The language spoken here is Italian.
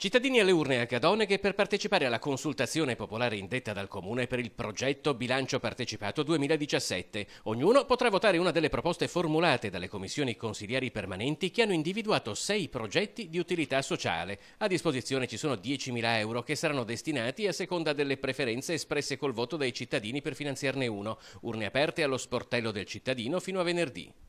Cittadini alle urne a Cadoneghe per partecipare alla consultazione popolare indetta dal Comune per il progetto Bilancio Partecipato 2017. Ognuno potrà votare una delle proposte formulate dalle commissioni consigliari permanenti che hanno individuato sei progetti di utilità sociale. A disposizione ci sono 10.000 euro che saranno destinati a seconda delle preferenze espresse col voto dai cittadini per finanziarne uno. Urne aperte allo sportello del cittadino fino a venerdì.